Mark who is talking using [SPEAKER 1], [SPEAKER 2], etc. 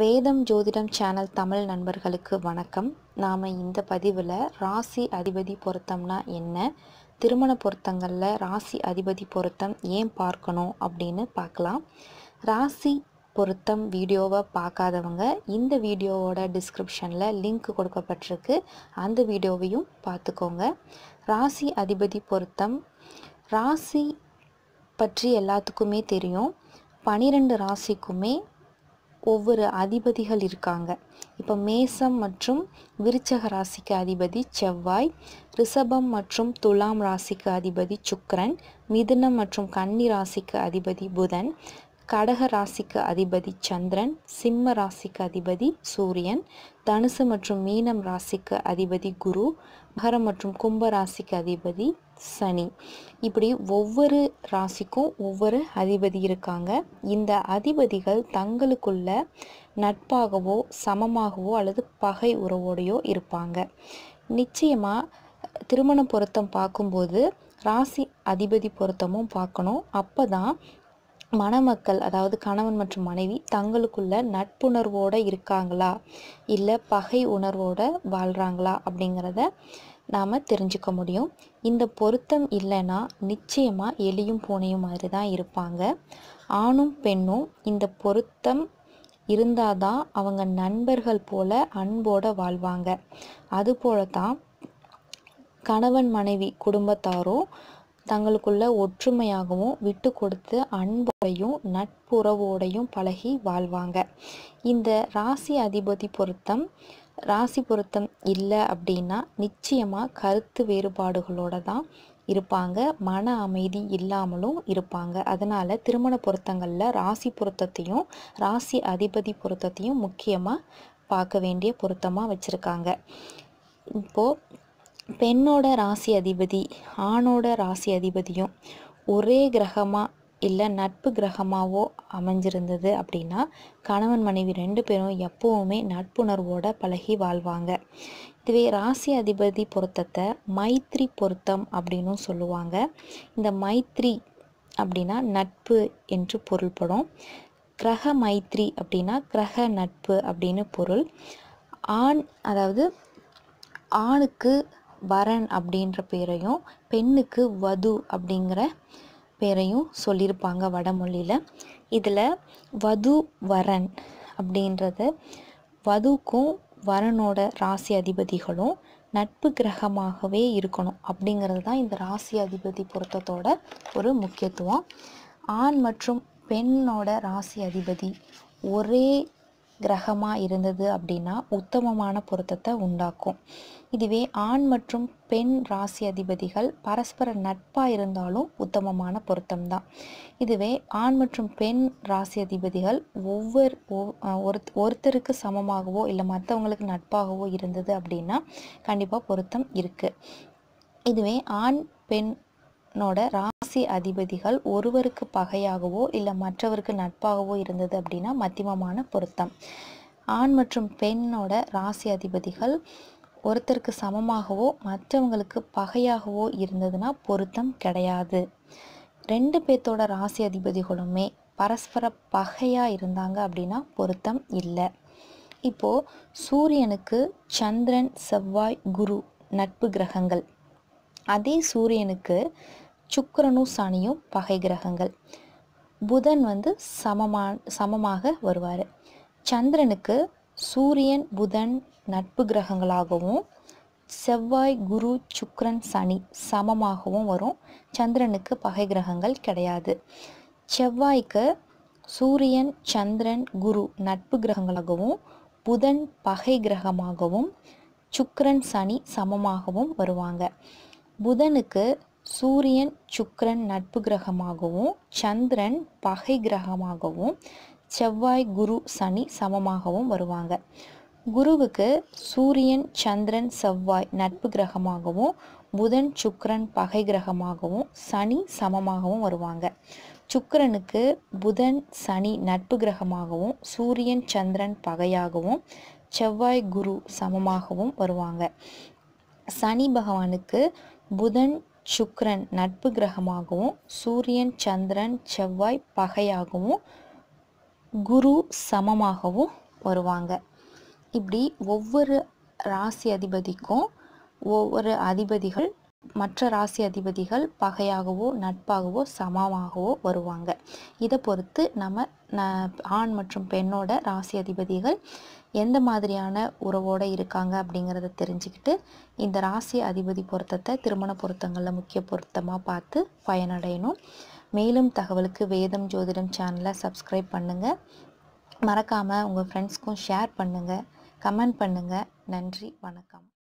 [SPEAKER 1] வேதம் ஜோதிடம் சேனல் தமிழ் நண்பர்களுக்கு வணக்கம் நாம் இந்த பதிவில் ராசி அதிபதி பொருத்தம்னா என்ன திருமண பொருத்தங்களில் ராசி அதிபதி பொருத்தம் ஏன் பார்க்கணும் அப்படின்னு பார்க்கலாம் ராசி பொருத்தம் வீடியோவை பார்க்காதவங்க இந்த வீடியோவோட டிஸ்கிரிப்ஷனில் லிங்க் கொடுக்கப்பட்டிருக்கு அந்த வீடியோவையும் பார்த்துக்கோங்க ராசி அதிபதி பொருத்தம் ராசி பற்றி எல்லாத்துக்குமே தெரியும் பனிரெண்டு ராசிக்குமே ஒவ்வொரு அதிபதிகள் இருக்காங்க இப்போ மேசம் மற்றும் விருச்சக ராசிக்கு அதிபதி செவ்வாய் ரிஷபம் மற்றும் துலாம் ராசிக்கு அதிபதி சுக்கரன் மிதுனம் மற்றும் கன்னி ராசிக்கு அதிபதி புதன் கடக ராசிக்கு அதிபதி சந்திரன் சிம்ம ராசிக்கு அதிபதி சூரியன் தனுசு மற்றும் மீனம் ராசிக்கு அதிபதி குரு மகரம் மற்றும் கும்ப ராசிக்கு அதிபதி சனி இப்படி ஒவ்வொரு ராசிக்கும் ஒவ்வொரு அதிபதி இருக்காங்க இந்த அதிபதிகள் தங்களுக்குள்ள நட்பாகவோ சமமாகவோ அல்லது பகை உறவோடையோ இருப்பாங்க நிச்சயமாக திருமண பொருத்தம் பார்க்கும்போது ராசி அதிபதி பொருத்தமும் பார்க்கணும் அப்போ தான் மணமக்கள் அதாவது கணவன் மற்றும் மனைவி தங்களுக்குள்ள நட்புணர்வோடு இருக்காங்களா இல்லை பகை உணர்வோடு வாழ்கிறாங்களா அப்படிங்கிறத நாம் தெரிஞ்சுக்க முடியும் இந்த பொருத்தம் இல்லைன்னா நிச்சயமாக எலியும் பூனையும் மாதிரி தான் இருப்பாங்க ஆணும் பெண்ணும் இந்த பொருத்தம் இருந்தால் தான் அவங்க நண்பர்கள் போல் அன்போடு வாழ்வாங்க அதுபோல தான் கணவன் மனைவி குடும்பத்தாரும் தங்களுக்குள்ள ஒற்றுமையாகவும் விட்டு கொடுத்து அன்போடையும் நட்புறவோடையும் பழகி வாழ்வாங்க இந்த ராசி அதிபதி பொருத்தம் ராசி பொருத்தம் இல்லை அப்படின்னா நிச்சயமாக கருத்து வேறுபாடுகளோடு தான் இருப்பாங்க மன அமைதி இல்லாமலும் இருப்பாங்க அதனால் திருமண பொருத்தங்களில் ராசி பொருத்தத்தையும் ராசி அதிபதி பொருத்தத்தையும் முக்கியமாக பார்க்க வேண்டிய பொருத்தமாக வச்சுருக்காங்க இப்போது பெண்ணோட ராசி அதிபதி ஆணோட ராசி அதிபதியும் ஒரே கிரகமாக இல்லை நட்பு கிரகமாகவோ அமைஞ்சிருந்தது அப்படின்னா கணவன் மனைவி ரெண்டு பேரும் எப்போவுமே நட்புணர்வோட பழகி வாழ்வாங்க இதுவே ராசி அதிபதி பொருத்தத்தை மைத்ரி பொருத்தம் அப்படின்னு சொல்லுவாங்க இந்த மைத்ரி அப்படின்னா நட்பு என்று பொருள்படும் கிரக மைத்ரி அப்படின்னா கிரக நட்பு அப்படின்னு பொருள் ஆண் அதாவது ஆணுக்கு வரன் அப்படின்ற பேரையும் பெண்ணுக்கு வது அப்படிங்கிற பேரையும் சொல்லியிருப்பாங்க வடமொழியில் இதில் வது வரன் அப்படின்றது வதுக்கும் வரனோட ராசி அதிபதிகளும் நட்பு கிரகமாகவே இருக்கணும் அப்படிங்கிறது தான் இந்த ராசி அதிபதி பொருத்தத்தோட ஒரு முக்கியத்துவம் ஆண் மற்றும் பெண்ணோட ராசி அதிபதி ஒரே கிரகமாக இருந்தது அப்படின்னா உத்தமமான பொருத்தத்தை உண்டாக்கும் இதுவே ஆண் மற்றும் பெண் ராசி அதிபதிகள் பரஸ்பர நட்பாக இருந்தாலும் உத்தமமான பொருத்தம்தான் இதுவே ஆண் மற்றும் பெண் ராசி அதிபதிகள் ஒவ்வொரு ஒருத்தருக்கு சமமாகவோ இல்லை மற்றவங்களுக்கு நட்பாகவோ இருந்தது அப்படின்னா கண்டிப்பாக பொருத்தம் இருக்குது இதுவே ஆண் பெண்ணோட ரா ராசி அதிபதிகள் ஒருவருக்கு பகையாகவோ இல்லை மற்றவருக்கு நட்பாகவோ இருந்தது அப்படின்னா மத்தியமமான பொருத்தம் ஆண் மற்றும் பெண்ணோட ராசி அதிபதிகள் ஒருத்தருக்கு சமமாகவோ மற்றவங்களுக்கு பகையாகவோ இருந்ததுன்னா பொருத்தம் கிடையாது ரெண்டு பேர்த்தோட ராசி அதிபதிகளுமே பரஸ்பர பகையாக இருந்தாங்க அப்படின்னா பொருத்தம் இல்லை இப்போது சூரியனுக்கு சந்திரன் செவ்வாய் குரு நட்பு கிரகங்கள் அதே சூரியனுக்கு சுக்கரனும் சனியும் பகை கிரகங்கள் புதன் வந்து சமமா சமமாக வருவார் சந்திரனுக்கு சூரியன் புதன் நட்பு கிரகங்களாகவும் செவ்வாய் குரு சுக்ரன் சனி சமமாகவும் வரும் சந்திரனுக்கு பகை கிரகங்கள் கிடையாது செவ்வாய்க்கு சூரியன் சந்திரன் குரு நட்பு கிரகங்களாகவும் புதன் பகை கிரகமாகவும் சுக்கரன் சனி சமமாகவும் வருவாங்க புதனுக்கு சூரியன் சுக்ரன் நட்பு கிரகமாகவும் சந்திரன் பகை கிரகமாகவும் செவ்வாய் குரு சனி சமமாகவும் வருவாங்க குருவுக்கு சூரியன் சந்திரன் செவ்வாய் நட்பு கிரகமாகவும் புதன் சுக்ரன் பகை கிரகமாகவும் சனி சமமாகவும் வருவாங்க சுக்கரனுக்கு புதன் சனி நட்பு கிரகமாகவும் சூரியன் சந்திரன் பகையாகவும் செவ்வாய் குரு சமமாகவும் வருவாங்க சனி பகவானுக்கு புதன் சுக்ரன் நட்பு கிரகமாகவும் சூரியன் சந்திரன் செவ்வாய் பகையாகவும் குரு சமமாகவும் வருவாங்க இப்படி ஒவ்வொரு ராசி அதிபதிக்கும் ஒவ்வொரு அதிபதிகள் மற்ற ராசி அதிபதிகள் பகையாகவோ நட்பாகவோ சமமாகவோ வருவாங்க இதை பொறுத்து நம்ம ஆண் மற்றும் பெண்ணோட ராசி அதிபதிகள் எந்த மாதிரியான உறவோடு இருக்காங்க அப்படிங்கிறத தெரிஞ்சுக்கிட்டு இந்த ராசி அதிபதி பொருத்தத்தை திருமண பொருத்தங்களில் முக்கிய பொருத்தமாக பார்த்து பயனடையணும் மேலும் தகவலுக்கு வேதம் ஜோதிடம் சேனலை சப்ஸ்கிரைப் பண்ணுங்கள் மறக்காமல் உங்கள் ஃப்ரெண்ட்ஸ்க்கும் ஷேர் பண்ணுங்கள் கமெண்ட் பண்ணுங்கள் நன்றி வணக்கம்